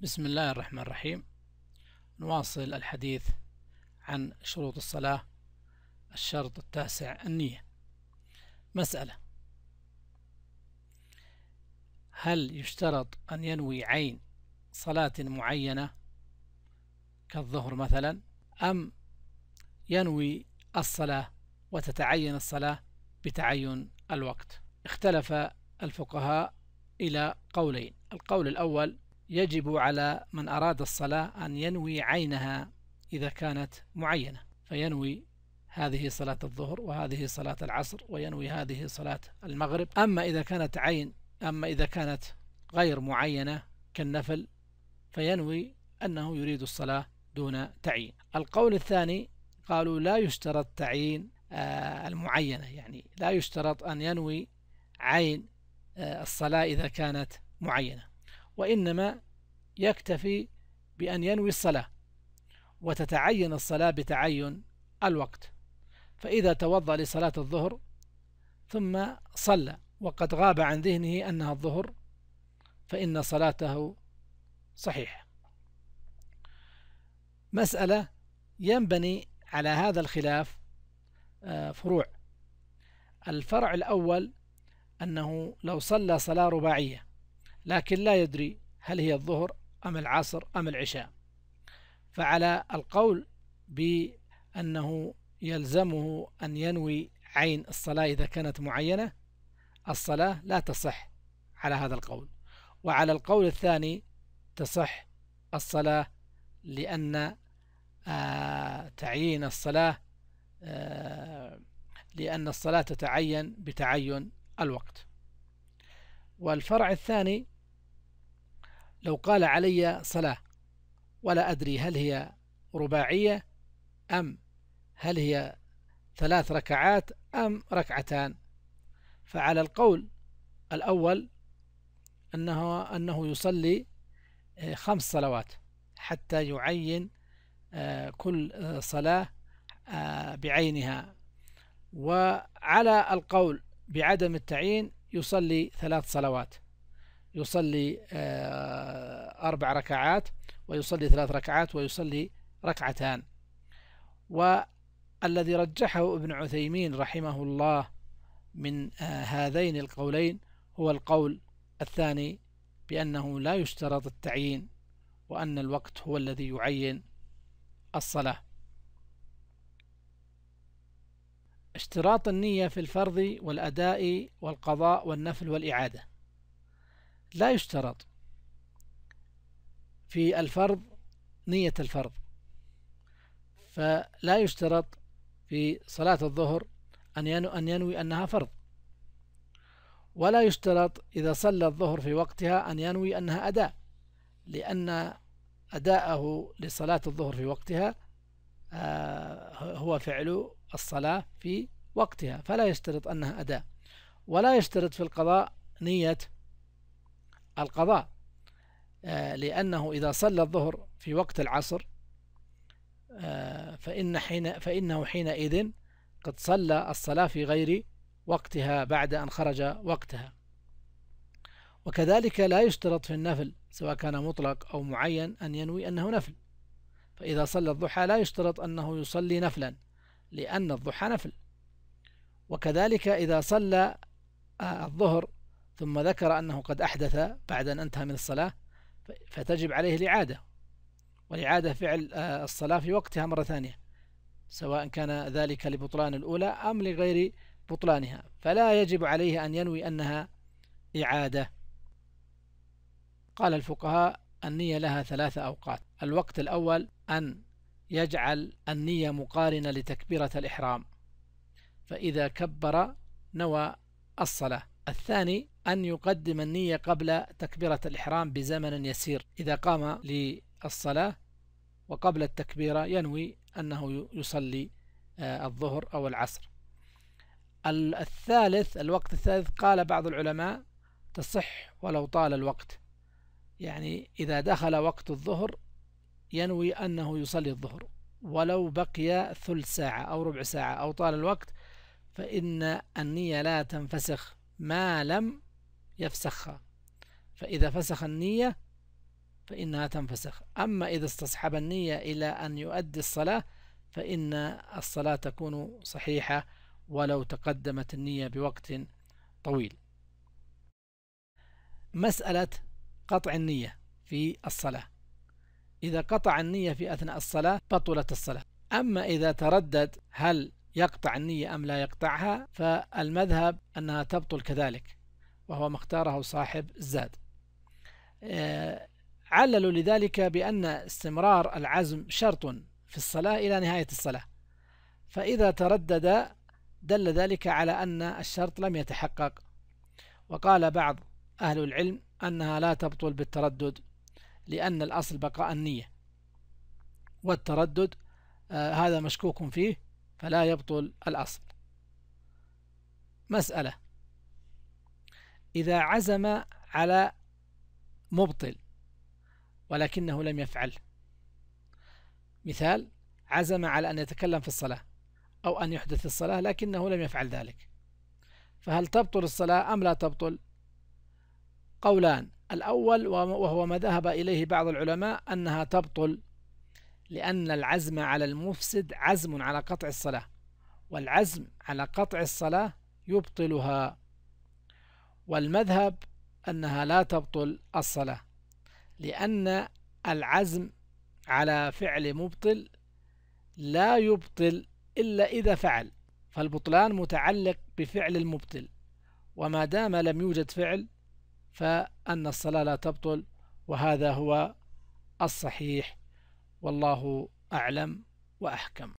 بسم الله الرحمن الرحيم نواصل الحديث عن شروط الصلاة الشرط التاسع النية مسألة هل يشترط أن ينوي عين صلاة معينة كالظهر مثلا أم ينوي الصلاة وتتعين الصلاة بتعين الوقت اختلف الفقهاء إلى قولين القول الأول يجب على من أراد الصلاة أن ينوي عينها إذا كانت معينة فينوي هذه صلاة الظهر وهذه صلاة العصر وينوي هذه صلاة المغرب أما إذا كانت عين أما إذا كانت غير معينة كالنفل فينوي أنه يريد الصلاة دون تعيين القول الثاني قالوا لا يشترط تعيين آه، المعينة يعني لا يشترط أن ينوي عين آه، الصلاة إذا كانت معينة وإنما يكتفي بأن ينوي الصلاة وتتعين الصلاة بتعين الوقت فإذا توضأ لصلاة الظهر ثم صلى وقد غاب عن ذهنه أنها الظهر فإن صلاته صحيحة مسألة ينبني على هذا الخلاف آه، فروع الفرع الأول أنه لو صلى صلاة رباعية لكن لا يدري هل هي الظهر أم العصر أم العشاء فعلى القول بأنه يلزمه أن ينوي عين الصلاة إذا كانت معينة الصلاة لا تصح على هذا القول وعلى القول الثاني تصح الصلاة لأن آه، تعيين الصلاة آه، لأن الصلاة تتعين بتعين الوقت والفرع الثاني لو قال علي صلاة ولا أدري هل هي رباعية أم هل هي ثلاث ركعات أم ركعتان فعلى القول الأول أنه, أنه يصلي آه، خمس صلوات حتى يعين آه، كل صلاة آه، بعينها وعلى القول بعدم التعيين يصلي ثلاث صلوات يصلي آه، أربع ركعات ويصلي ثلاث ركعات ويصلي ركعتان والذي رجحه ابن عثيمين رحمه الله من آه، هذين القولين هو القول الثاني بأنه لا يشترط التعيين وأن الوقت هو الذي يعين الصلاة اشتراط النية في الفرض والأداء والقضاء والنفل والإعادة لا يشترط في الفرض نية الفرض فلا يشترط في صلاة الظهر أن ينوي أنها فرض ولا يشترط إذا صلى الظهر في وقتها أن ينوي أنها أداء لأن أداءه لصلاة الظهر في وقتها آه، هو فعل الصلاة في وقتها فلا يشترط أنها أداء ولا يشترط في القضاء نية القضاء آه، لأنه إذا صلى الظهر في وقت العصر آه، فإن حين فإنه حينئذ قد صلى الصلاة في غير وقتها بعد أن خرج وقتها وكذلك لا يشترط في النفل سواء كان مطلق أو معين أن ينوي أنه نفل فإذا صلى الضحى لا يشترط أنه يصلي نفلا لأن الضحى نفل وكذلك إذا صلى آه، الظهر ثم ذكر أنه قد أحدث بعد أن انتهى من الصلاة فتجب عليه الإعادة والإعادة فعل آه، الصلاة في وقتها مرة ثانية سواء كان ذلك لبطلان الأولى أم لغير بطلانها فلا يجب عليه أن ينوي أنها إعادة قال الفقهاء النية لها ثلاثة أوقات الوقت الأول أن يجعل النية مقارنة لتكبيرة الإحرام فإذا كبر نوى الصلاة الثاني أن يقدم النية قبل تكبيرة الإحرام بزمن يسير إذا قام للصلاة وقبل التكبيرة ينوي أنه يصلي آه، الظهر أو العصر الثالث الوقت الثالث قال بعض العلماء تصح ولو طال الوقت يعني إذا دخل وقت الظهر ينوي أنه يصلي الظهر ولو بقي ثلث ساعة أو ربع ساعة أو طال الوقت فإن النية لا تنفسخ ما لم يفسخها فإذا فسخ النية فإنها تنفسخ أما إذا استصحب النية إلى أن يؤدي الصلاة فإن الصلاة تكون صحيحة ولو تقدمت النية بوقت طويل مسألة قطع النية في الصلاة إذا قطع النية في أثناء الصلاة بطلت الصلاة أما إذا تردد هل يقطع النية أم لا يقطعها فالمذهب أنها تبطل كذلك وهو ما اختاره صاحب الزاد آه، عللوا لذلك بأن استمرار العزم شرط في الصلاة إلى نهاية الصلاة فإذا تردد دل ذلك على أن الشرط لم يتحقق وقال بعض أهل العلم أنها لا تبطل بالتردد لأن الأصل بقاء النية والتردد آه، هذا مشكوك فيه فلا يبطل الأصل مسألة إذا عزم على مبطل ولكنه لم يفعل مثال عزم على أن يتكلم في الصلاة أو أن يحدث الصلاة لكنه لم يفعل ذلك فهل تبطل الصلاة أم لا تبطل قولان الأول وهو ما ذهب إليه بعض العلماء أنها تبطل لأن العزم على المفسد عزم على قطع الصلاة والعزم على قطع الصلاة يبطلها والمذهب أنها لا تبطل الصلاة لأن العزم على فعل مبطل لا يبطل إلا إذا فعل فالبطلان متعلق بفعل المبطل وما دام لم يوجد فعل فأن الصلاة لا تبطل وهذا هو الصحيح والله أعلم وأحكم